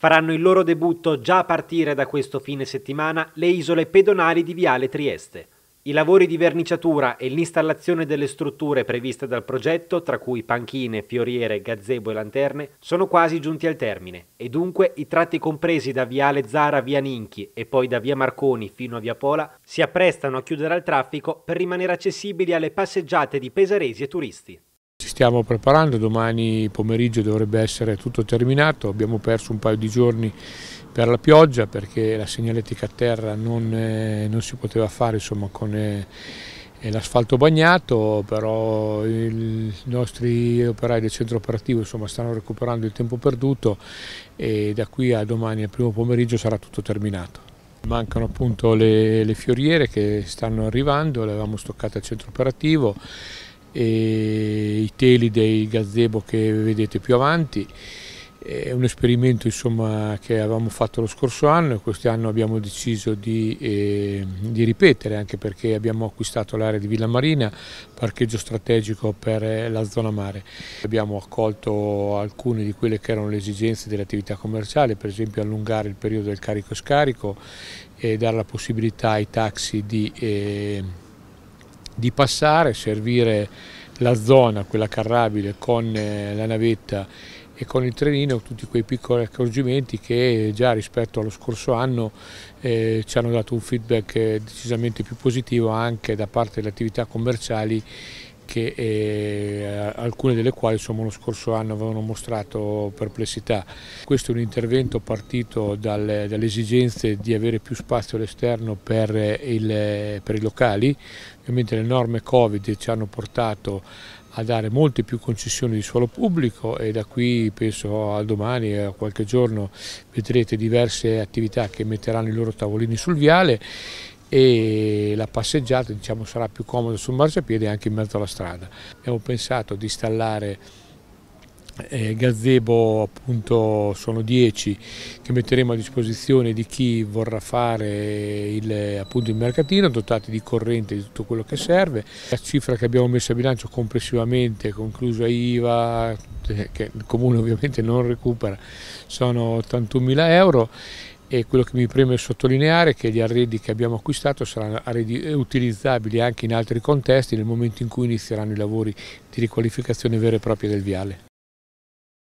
Faranno il loro debutto già a partire da questo fine settimana le isole pedonali di Viale Trieste. I lavori di verniciatura e l'installazione delle strutture previste dal progetto, tra cui panchine, fioriere, gazebo e lanterne, sono quasi giunti al termine e dunque i tratti compresi da Viale Zara via Ninchi e poi da via Marconi fino a via Pola si apprestano a chiudere al traffico per rimanere accessibili alle passeggiate di pesaresi e turisti. Ci stiamo preparando, domani pomeriggio dovrebbe essere tutto terminato, abbiamo perso un paio di giorni per la pioggia perché la segnaletica a terra non, eh, non si poteva fare insomma, con eh, eh, l'asfalto bagnato, però il, i nostri operai del centro operativo insomma, stanno recuperando il tempo perduto e da qui a domani al primo pomeriggio sarà tutto terminato. Mancano appunto le, le fioriere che stanno arrivando, le avevamo stoccate al centro operativo e i teli dei gazebo che vedete più avanti. È un esperimento insomma, che avevamo fatto lo scorso anno e quest'anno abbiamo deciso di, eh, di, ripetere anche perché abbiamo acquistato l'area di Villa Marina, parcheggio strategico per eh, la zona mare. Abbiamo accolto alcune di quelle che erano le esigenze dell'attività commerciale, per esempio allungare il periodo del carico-scarico e dare la possibilità ai taxi di... Eh, di passare, servire la zona, quella carrabile, con eh, la navetta e con il trenino, tutti quei piccoli accorgimenti che già rispetto allo scorso anno eh, ci hanno dato un feedback eh, decisamente più positivo anche da parte delle attività commerciali che eh, alcune delle quali insomma, lo scorso anno avevano mostrato perplessità. Questo è un intervento partito dalle, dalle esigenze di avere più spazio all'esterno per, per i locali, ovviamente le norme Covid ci hanno portato a dare molte più concessioni di suolo pubblico e da qui penso a domani a qualche giorno vedrete diverse attività che metteranno i loro tavolini sul viale e la passeggiata diciamo, sarà più comoda sul marciapiede e anche in mezzo alla strada. Abbiamo pensato di installare eh, gazebo appunto sono 10 che metteremo a disposizione di chi vorrà fare il, appunto, il mercatino dotati di corrente e di tutto quello che serve la cifra che abbiamo messo a bilancio complessivamente conclusa IVA eh, che il comune ovviamente non recupera sono 81.000 euro e quello che mi preme sottolineare è che gli arredi che abbiamo acquistato saranno arredi eh, utilizzabili anche in altri contesti nel momento in cui inizieranno i lavori di riqualificazione vera e propria del viale.